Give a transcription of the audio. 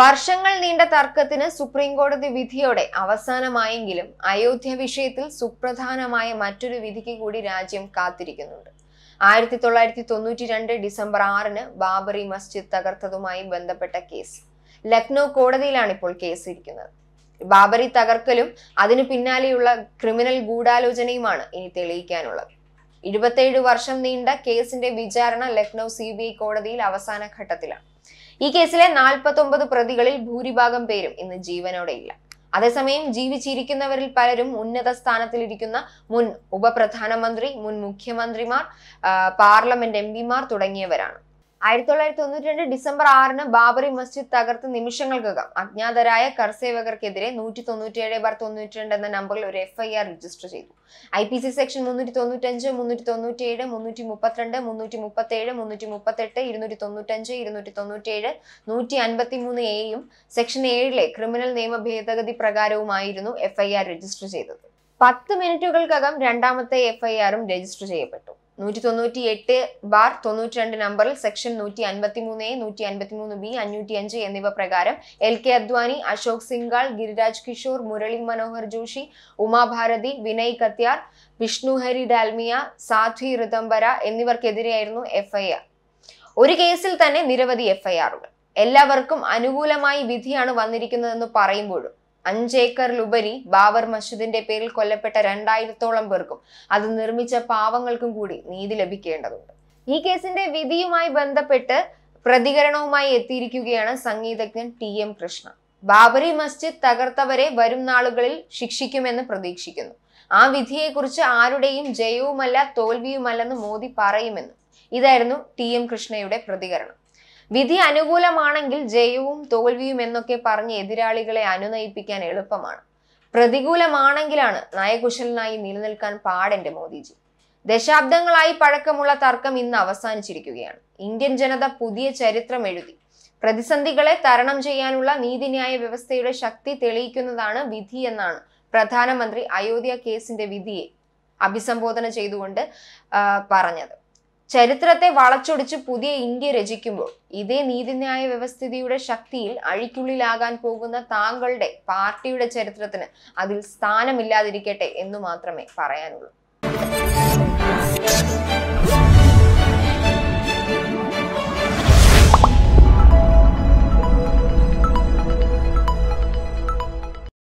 വർഷങ്ങൾ നീണ്ട തർക്കത്തിന് സുപ്രീം കോടതി വിധിയോടെ അവസാനമായെങ്കിലും അയോധ്യ വിഷയത്തിൽ സുപ്രധാനമായ മറ്റൊരു വിധിക്ക് കൂടി രാജ്യം കാത്തിരിക്കുന്നുണ്ട് ആയിരത്തി തൊള്ളായിരത്തി തൊണ്ണൂറ്റി രണ്ട് ഡിസംബർ ആറിന് ബാബറി മസ്ജിദ് തകർത്തതുമായി ബന്ധപ്പെട്ട കേസ് ലക്നൗ കോടതിയിലാണ് ഇപ്പോൾ കേസ് ഇരിക്കുന്നത് ബാബറി തകർക്കലും അതിനു പിന്നാലെയുള്ള ക്രിമിനൽ ഗൂഢാലോചനയുമാണ് ഇനി തെളിയിക്കാനുള്ളത് ഇരുപത്തേഴ് വർഷം നീണ്ട കേസിന്റെ വിചാരണ ലക്നൗ സി കോടതിയിൽ അവസാന ഘട്ടത്തിലാണ് ഈ കേസിലെ നാൽപ്പത്തൊമ്പത് പ്രതികളിൽ ഭൂരിഭാഗം പേരും ഇന്ന് ജീവനോടെയില്ല അതേസമയം ജീവിച്ചിരിക്കുന്നവരിൽ പലരും ഉന്നത സ്ഥാനത്തിലിരിക്കുന്ന മുൻ ഉപപ്രധാനമന്ത്രി മുൻ മുഖ്യമന്ത്രിമാർ പാർലമെന്റ് എം പിമാർ തുടങ്ങിയവരാണ് ആയിരത്തി തൊള്ളായിരത്തി തൊണ്ണൂറ്റി രണ്ട് ഡിസംബർ ആറിന് ബാബറി മസ്ജിദ് തകർത്ത് നിമിഷങ്ങൾക്കകം അജ്ഞാതരായ കർസേവകർക്കെതിരെ നൂറ്റി തൊണ്ണൂറ്റിയേഴ് ബാർ തൊണ്ണൂറ്റി രണ്ട് എന്ന നമ്പറിൽ ഒരു എഫ് ഐ ആർ രജിസ്റ്റർ ചെയ്തു ഐ പി സി സെക്ഷൻ മുന്നൂറ്റി തൊണ്ണൂറ്റഞ്ച് മുന്നൂറ്റി തൊണ്ണൂറ്റി ഏഴ് മുന്നൂറ്റി മുപ്പത്തിരണ്ട് മുന്നൂറ്റി മുപ്പത്തി ഏഴ് മുന്നൂറ്റി മുപ്പത്തെട്ട് ഇരുന്നൂറ്റി തൊണ്ണൂറ്റഞ്ച് ഇരുന്നൂറ്റി തൊണ്ണൂറ്റി ഏഴ് നൂറ്റി അൻപത്തി മൂന്ന് എയും സെക്ഷൻ ഏഴിലെ ക്രിമിനൽ നിയമ ഭേദഗതി പ്രകാരവുമായിരുന്നു എഫ് ഐ ആർ രജിസ്റ്റർ ചെയ്തത് പത്ത് മിനിറ്റുകൾക്കകം രണ്ടാമത്തെ എഫ് ഐ ആറും രജിസ്റ്റർ ചെയ്യപ്പെട്ടു നൂറ്റി തൊണ്ണൂറ്റി എട്ട് ബാർ തൊണ്ണൂറ്റി രണ്ട് നമ്പറിൽ സെക്ഷൻ നൂറ്റി അൻപത്തി മൂന്ന് എ നൂറ്റി അൻപത്തി മൂന്ന് ബി അഞ്ഞൂറ്റി അഞ്ച് എന്നിവ പ്രകാരം എൽ കെ അദ്വാനി അശോക് സിംഗാൾ ഗിരിരാജ് കിഷോർ മുരളി മനോഹർ ജോഷി ഉമാഭാരതി വിനയ് കത്യാർ വിഷ്ണുഹരി ഡാൽമിയ സാധ്വി ഋതംബര എന്നിവർക്കെതിരെയായിരുന്നു എഫ്ഐആർ ഒരു കേസിൽ തന്നെ നിരവധി എഫ്ഐആറുകൾ എല്ലാവർക്കും അനുകൂലമായി വിധിയാണ് വന്നിരിക്കുന്നതെന്ന് പറയുമ്പോഴും അഞ്ചേക്കറിലുപരി ബാബർ മസ്ജിദിന്റെ പേരിൽ കൊല്ലപ്പെട്ട രണ്ടായിരത്തോളം പേർക്കും അത് നിർമ്മിച്ച പാവങ്ങൾക്കും കൂടി നീതി ലഭിക്കേണ്ടതുണ്ട് ഈ കേസിന്റെ വിധിയുമായി ബന്ധപ്പെട്ട് പ്രതികരണവുമായി എത്തിയിരിക്കുകയാണ് സംഗീതജ്ഞൻ ടി എം കൃഷ്ണ ബാബറി മസ്ജിദ് തകർത്തവരെ വരും നാളുകളിൽ ശിക്ഷിക്കുമെന്ന് പ്രതീക്ഷിക്കുന്നു ആ വിധിയെക്കുറിച്ച് ആരുടെയും ജയവുമല്ല തോൽവിയുമല്ലെന്ന് മോദി പറയുമെന്നും ഇതായിരുന്നു ടി എം കൃഷ്ണയുടെ പ്രതികരണം വിധി അനുകൂലമാണെങ്കിൽ ജയവും തോൽവിയും എന്നൊക്കെ പറഞ്ഞ് എതിരാളികളെ അനുനയിപ്പിക്കാൻ എളുപ്പമാണ് പ്രതികൂലമാണെങ്കിലാണ് നയകുശലനായി നിലനിൽക്കാൻ പാടെന്റെ മോദിജി ദശാബ്ദങ്ങളായി പഴക്കമുള്ള തർക്കം ഇന്ന് അവസാനിച്ചിരിക്കുകയാണ് ഇന്ത്യൻ ജനത പുതിയ ചരിത്രം എഴുതി പ്രതിസന്ധികളെ തരണം ചെയ്യാനുള്ള നീതിന്യായ വ്യവസ്ഥയുടെ ശക്തി തെളിയിക്കുന്നതാണ് വിധി എന്നാണ് പ്രധാനമന്ത്രി അയോധ്യ കേസിന്റെ വിധിയെ അഭിസംബോധന ചെയ്തുകൊണ്ട് പറഞ്ഞത് ചരിത്രത്തെ വളച്ചൊടിച്ച് പുതിയ ഇന്ത്യ രചിക്കുമ്പോൾ ഇതേ നീതിന്യായ വ്യവസ്ഥിതിയുടെ ശക്തിയിൽ അഴിക്കുള്ളിലാകാൻ പോകുന്ന താങ്കളുടെ പാർട്ടിയുടെ ചരിത്രത്തിന് അതിൽ സ്ഥാനമില്ലാതിരിക്കട്ടെ എന്ന് മാത്രമേ പറയാനുള്ളൂ